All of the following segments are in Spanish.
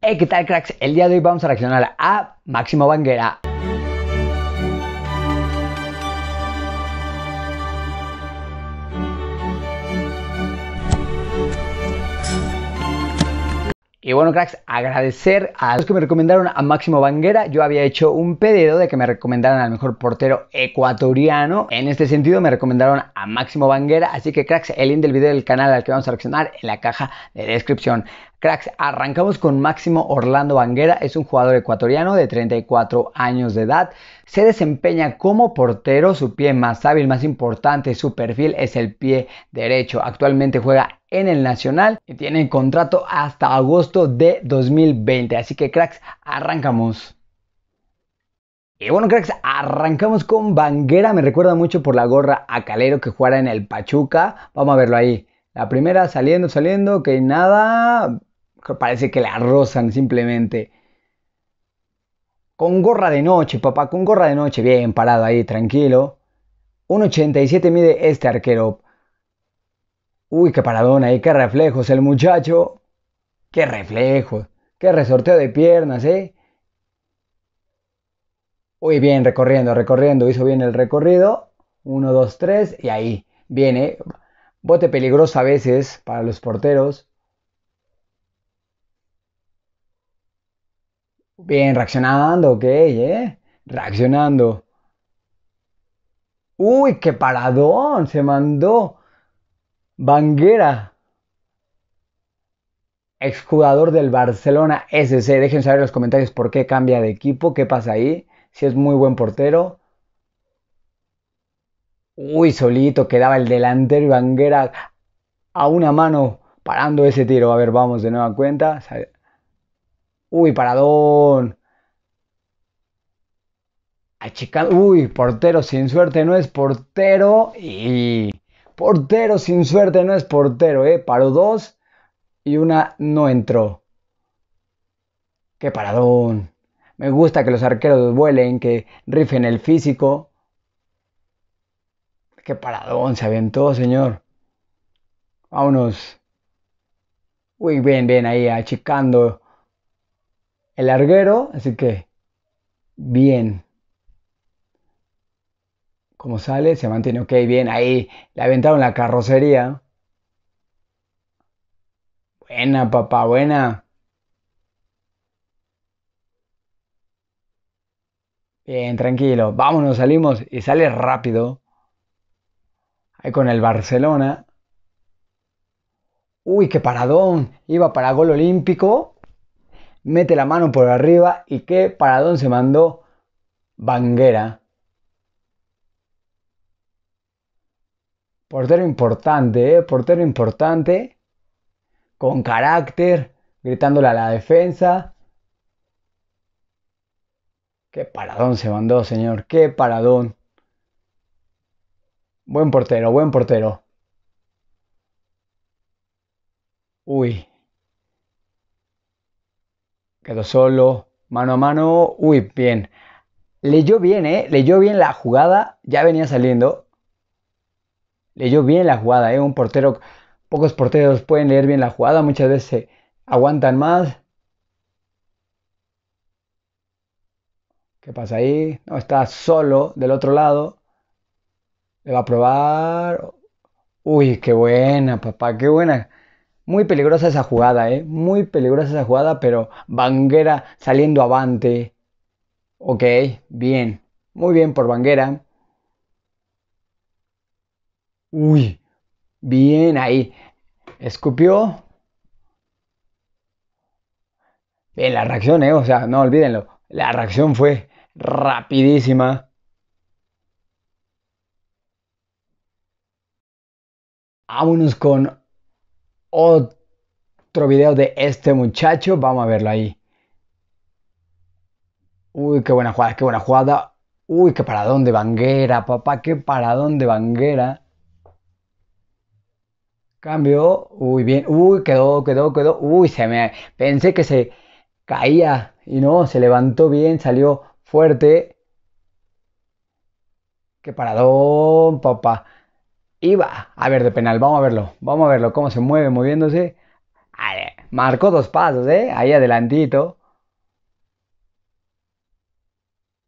Hey, ¿qué tal cracks? El día de hoy vamos a reaccionar a Máximo Banguera. Y bueno, cracks, agradecer a los que me recomendaron a Máximo Banguera. Yo había hecho un pedido de que me recomendaran al mejor portero ecuatoriano. En este sentido, me recomendaron a Máximo Banguera. Así que, cracks, el link del video del canal al que vamos a reaccionar en la caja de descripción. Cracks, arrancamos con Máximo Orlando Banguera, es un jugador ecuatoriano de 34 años de edad, se desempeña como portero, su pie más hábil, más importante, su perfil es el pie derecho, actualmente juega en el Nacional y tiene contrato hasta agosto de 2020. Así que cracks, arrancamos. Y bueno, cracks, arrancamos con Banguera. Me recuerda mucho por la gorra a Calero que jugara en el Pachuca. Vamos a verlo ahí. La primera saliendo, saliendo, que nada. Parece que la rozan simplemente. Con gorra de noche, papá, con gorra de noche. Bien parado ahí, tranquilo. 1.87 mide este arquero. Uy, qué paradón ahí, qué reflejos. El muchacho, qué reflejos, qué resorteo de piernas, ¿eh? Uy, bien, recorriendo, recorriendo. Hizo bien el recorrido. Uno, dos, tres, y ahí viene. Bote peligroso a veces para los porteros. Bien, reaccionando, ok, ¿eh? Reaccionando. Uy, qué paradón, se mandó. Banguera, exjugador del Barcelona SC. Dejen saber en los comentarios por qué cambia de equipo, qué pasa ahí, si es muy buen portero. Uy, solito quedaba el delantero y Banguera a una mano parando ese tiro. A ver, vamos de nueva cuenta. Uy, paradón. Achicado. Uy, portero sin suerte, no es portero. Y Portero sin suerte no es portero, ¿eh? Paró dos y una no entró. ¡Qué paradón! Me gusta que los arqueros vuelen, que rifen el físico. ¡Qué paradón se aventó, señor! Vámonos. Uy, bien, bien, ahí achicando el larguero. Así que, bien como sale, se mantiene ok, bien, ahí, le aventaron la carrocería. Buena, papá, buena. Bien, tranquilo, vámonos, salimos y sale rápido. Ahí con el Barcelona. Uy, qué paradón. Iba para gol olímpico. Mete la mano por arriba y qué paradón se mandó Banguera. Portero importante, eh, Portero importante. Con carácter. Gritándole a la defensa. Qué paradón se mandó, señor. Qué paradón. Buen portero, buen portero. Uy. Quedó solo. Mano a mano. Uy, bien. Leyó bien, ¿eh? Leyó bien la jugada. Ya venía saliendo leyó bien la jugada. ¿eh? Un portero, pocos porteros pueden leer bien la jugada, muchas veces aguantan más. ¿Qué pasa ahí? No, está solo del otro lado. Le va a probar. Uy, qué buena, papá, qué buena. Muy peligrosa esa jugada, ¿eh? Muy peligrosa esa jugada, pero Banguera saliendo avante. Ok, bien. Muy bien por Banguera. Uy, bien ahí. Escupió. Bien, la reacción, ¿eh? O sea, no olvídenlo. La reacción fue rapidísima. Vámonos con otro video de este muchacho. Vamos a verlo ahí. Uy, qué buena jugada, qué buena jugada. Uy, qué paradón de Banguera, papá, qué paradón de Banguera. Cambio. Uy, bien. Uy, quedó, quedó, quedó. Uy, se me. Pensé que se caía. Y no, se levantó bien, salió fuerte. Qué paradón, papá. Iba. A ver, de penal, vamos a verlo. Vamos a verlo. Cómo se mueve moviéndose. marcó dos pasos, ¿eh? Ahí adelantito.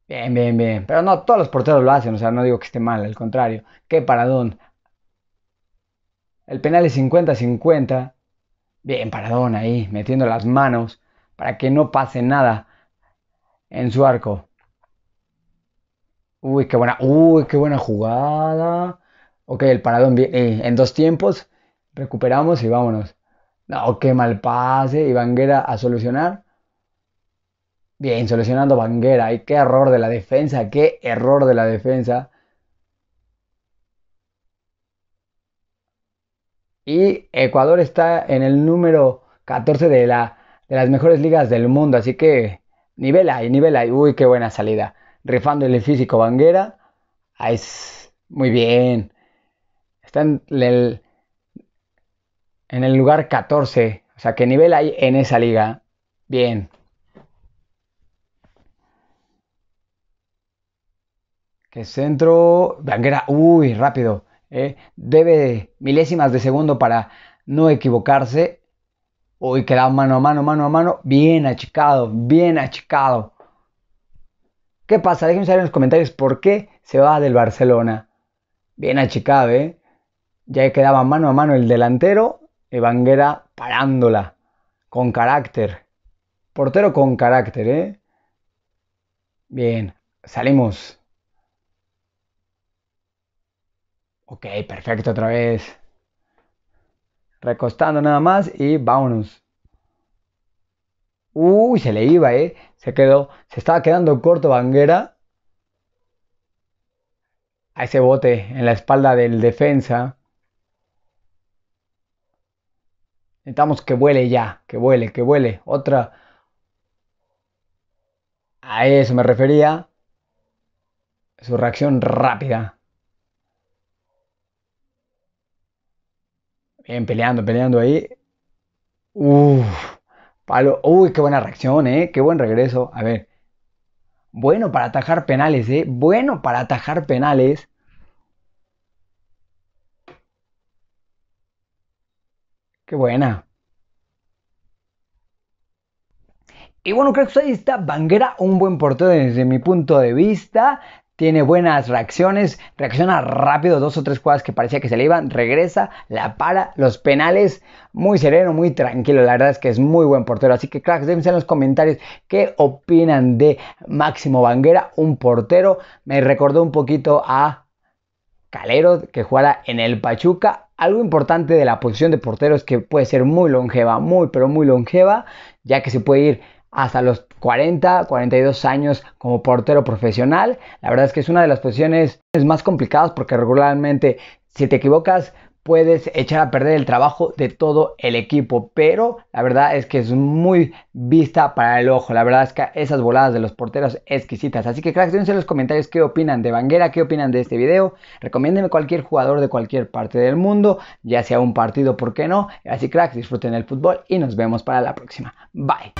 Bien, bien, bien. Pero no, todos los porteros lo hacen. O sea, no digo que esté mal, al contrario. Qué paradón. El penal es 50-50. Bien, Paradón ahí, metiendo las manos para que no pase nada en su arco. Uy, qué buena, uy, qué buena jugada. Ok, el Paradón eh, en dos tiempos. Recuperamos y vámonos. No, qué mal pase. Y Vanguera a solucionar. Bien, solucionando Vanguera. Y qué error de la defensa, qué error de la defensa. Y Ecuador está en el número 14 de, la, de las mejores ligas del mundo. Así que nivel hay, nivel hay, uy, qué buena salida. Rifando el físico Banguera. Ah, es muy bien. Está en el, en el lugar 14. O sea, que nivel hay en esa liga. Bien. Que centro. Banguera. Uy, rápido. Eh, debe de milésimas de segundo para no equivocarse. Hoy queda mano a mano, mano a mano, bien achicado, bien achicado. ¿Qué pasa? Déjenme saber en los comentarios por qué se va del Barcelona. Bien achicado, ¿eh? Ya quedaba mano a mano el delantero Evanguera parándola, con carácter. Portero con carácter, ¿eh? Bien, salimos. Ok, perfecto, otra vez. Recostando nada más y vámonos. Uy, se le iba, ¿eh? Se quedó, se estaba quedando corto Banguera. A ese bote en la espalda del defensa. Necesitamos que vuele ya, que vuele, que vuele. Otra. A eso me refería. Su reacción rápida. Bien, peleando, peleando ahí. Uf, palo. Uy, qué buena reacción, ¿eh? Qué buen regreso. A ver. Bueno para atajar penales, ¿eh? Bueno para atajar penales. Qué buena. Y bueno, creo que pues ahí está Banguera, un buen portero desde mi punto de vista tiene buenas reacciones, reacciona rápido, dos o tres cuadras que parecía que se le iban, regresa, la para, los penales, muy sereno, muy tranquilo, la verdad es que es muy buen portero, así que cracks, déjenme en los comentarios qué opinan de Máximo Banguera, un portero, me recordó un poquito a Calero que jugara en el Pachuca, algo importante de la posición de portero es que puede ser muy longeva, muy pero muy longeva, ya que se puede ir hasta los 40, 42 años como portero profesional. La verdad es que es una de las posiciones más complicadas porque regularmente si te equivocas puedes echar a perder el trabajo de todo el equipo, pero la verdad es que es muy vista para el ojo. La verdad es que esas voladas de los porteros exquisitas. Así que cracks, déjense en los comentarios qué opinan de Banguera, qué opinan de este video. recomiéndeme cualquier jugador de cualquier parte del mundo, ya sea un partido, ¿por qué no? Así cracks, disfruten el fútbol y nos vemos para la próxima. Bye.